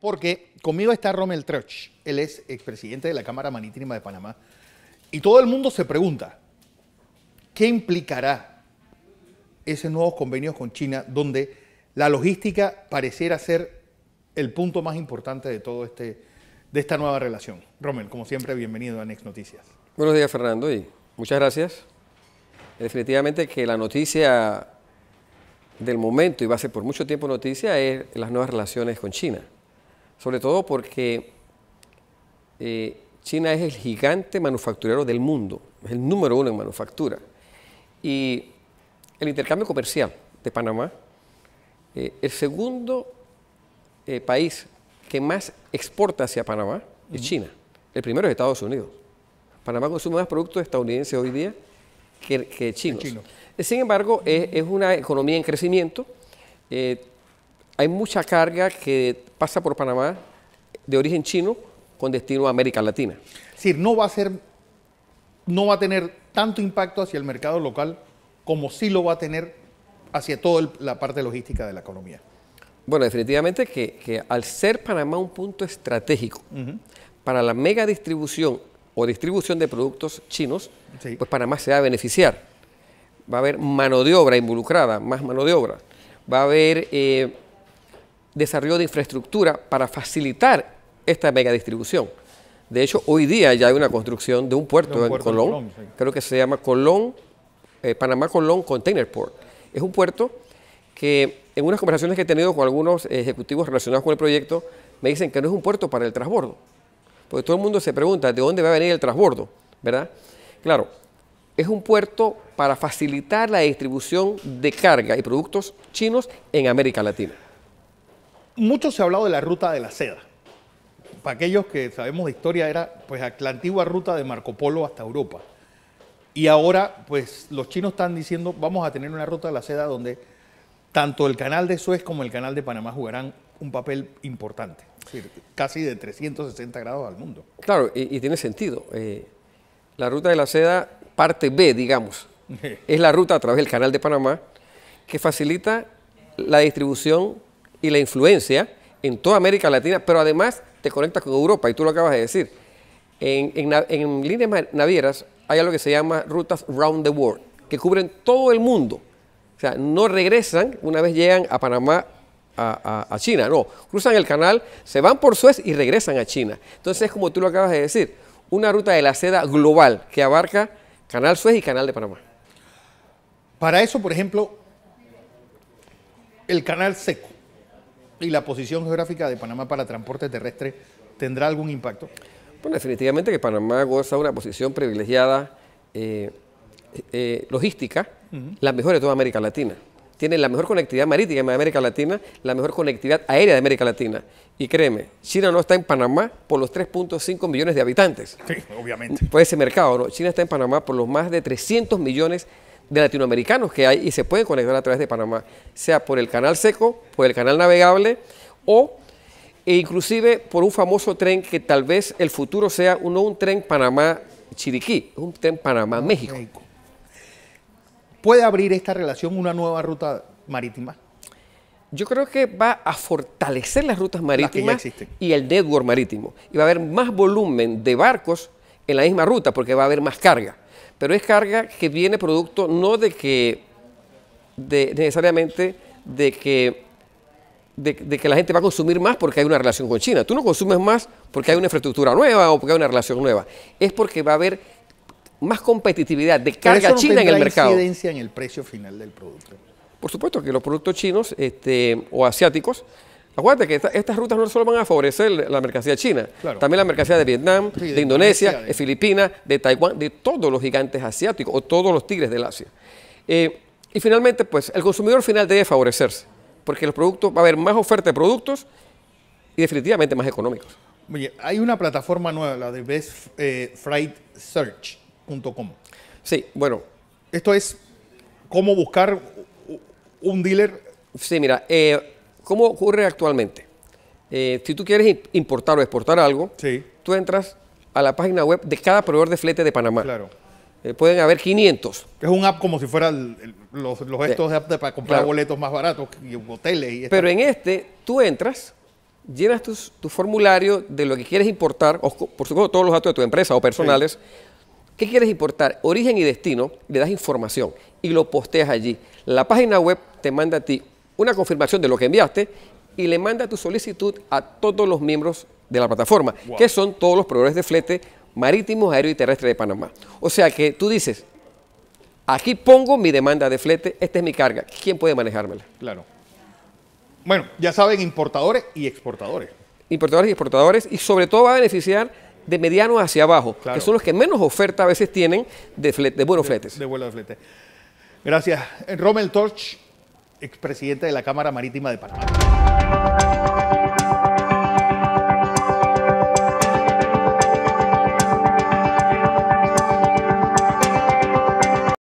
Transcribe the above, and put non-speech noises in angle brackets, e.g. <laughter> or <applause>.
porque conmigo está Rommel Troch, él es expresidente de la Cámara Marítima de Panamá, y todo el mundo se pregunta, ¿qué implicará esos nuevos convenios con China donde la logística pareciera ser el punto más importante de todo este de esta nueva relación. Rommel, como siempre, bienvenido a Next Noticias. Buenos días, Fernando, y muchas gracias. Definitivamente que la noticia del momento, y va a ser por mucho tiempo noticia, es las nuevas relaciones con China sobre todo porque eh, China es el gigante manufacturero del mundo, es el número uno en manufactura. Y el intercambio comercial de Panamá, eh, el segundo eh, país que más exporta hacia Panamá es China, el primero es Estados Unidos. Panamá consume más productos estadounidenses hoy día que, chinos. Sin embargo, es, una economía en crecimiento, hay mucha carga que pasa por Panamá de origen chino con destino a América Latina. Es decir, no va a ser, no va a tener tanto impacto hacia el mercado local como sí lo va a tener hacia toda la parte logística de la economía. Bueno, definitivamente que, al ser Panamá un punto estratégico para la mega distribución o distribución de productos chinos, pues Panamá se va a beneficiar. Va a haber mano de obra involucrada, más mano de obra. Va a haber eh, desarrollo de infraestructura para facilitar esta mega distribución. De hecho, hoy día ya hay una construcción de un puerto, en Colón, creo que se llama Colón, eh, Panamá Colón Container Port. Es un puerto que en unas conversaciones que he tenido con algunos ejecutivos relacionados con el proyecto, me dicen que no es un puerto para el transbordo. Porque todo el mundo se pregunta, ¿de dónde va a venir el transbordo? ¿Verdad? Claro, es un puerto para facilitar la distribución de carga y productos chinos en América Latina mucho se ha hablado de la ruta de la seda. Para aquellos que sabemos de historia, era pues la antigua ruta de Marco Polo hasta Europa. Y ahora, pues los chinos están diciendo, vamos a tener una ruta de la seda donde tanto el canal de Suez como el canal de Panamá jugarán un papel importante, es decir, casi de 360 grados al mundo. Claro, y, tiene sentido. Eh, la ruta de la seda, parte B, digamos, <laughs> es la ruta a través del canal de Panamá que facilita la distribución y la influencia en toda América Latina, pero además te conectas con Europa, y tú lo acabas de decir. En, líneas navieras hay algo que se llama rutas round the world, que cubren todo el mundo. O sea, no regresan una vez llegan a Panamá a, China. No, cruzan el canal, se van por Suez y regresan a China. Entonces, es como tú lo acabas de decir, una ruta de la seda global que abarca Canal Suez y Canal de Panamá. Para eso, por ejemplo, el canal seco y la posición geográfica de Panamá para transporte terrestre tendrá algún impacto? Bueno, definitivamente que Panamá goza una posición privilegiada eh, eh, logística, la mejor de toda América Latina. Tiene la mejor conectividad marítima de América Latina, la mejor conectividad aérea de América Latina. Y créeme, China no está en Panamá por los 3.5 millones de habitantes. Sí, obviamente. Por ese mercado, ¿no? China está en Panamá por los más de 300 millones de de latinoamericanos que hay y se pueden conectar a través de Panamá, sea por el canal seco, por el canal navegable o e inclusive por un famoso tren que tal vez el futuro sea un tren Panamá-Chiriquí, un tren Panamá-México. ¿Puede abrir esta relación una nueva ruta marítima? Yo creo que va a fortalecer las rutas marítimas y el network marítimo. Y va a haber más volumen de barcos en la misma ruta porque va a haber más carga pero es carga que viene producto no de que necesariamente de que, de, que la gente va a consumir más porque hay una relación con China. Tú no consumes más porque hay una infraestructura nueva o porque hay una relación nueva. Es porque va a haber más competitividad de carga china en el mercado. incidencia en el precio final del producto? Por supuesto que los productos chinos este, o asiáticos Acuérdate que estas rutas no solo van a favorecer la mercancía china, también la mercancía de Vietnam, de, Indonesia, de, Filipinas, de Taiwán, de todos los gigantes asiáticos o todos los tigres del Asia. Eh, y finalmente, pues el consumidor final debe favorecerse, porque los productos, va a haber más oferta de productos y definitivamente más económicos. Oye, hay una plataforma nueva, la de bestflightsearch.com. Eh, sí, bueno. Esto es cómo buscar un dealer. Sí, mira, eh, ¿Cómo ocurre actualmente? Eh, si tú quieres importar o exportar algo, tú entras a la página web de cada proveedor de flete de Panamá. Claro. Eh, pueden haber 500. Es un app como si fueran los, estos apps para comprar boletos más baratos y hoteles. Y Pero en este, tú entras, llenas tu formulario de lo que quieres importar, por supuesto todos los datos de tu empresa o personales. ¿Qué quieres importar? Origen y destino, le das información y lo posteas allí. La página web te manda a ti una confirmación de lo que enviaste y le manda tu solicitud a todos los miembros de la plataforma, que son todos los proveedores de flete marítimo, aéreo y terrestre de Panamá. O sea que tú dices, aquí pongo mi demanda de flete, esta es mi carga, ¿quién puede manejármela? Claro. Bueno, ya saben, importadores y exportadores. Importadores y exportadores, y sobre todo va a beneficiar de mediano hacia abajo, que son los que menos oferta a veces tienen de, de buenos fletes. De vuelo de flete. Gracias. Rommel Torch, expresidente de la Cámara Marítima de Panamá.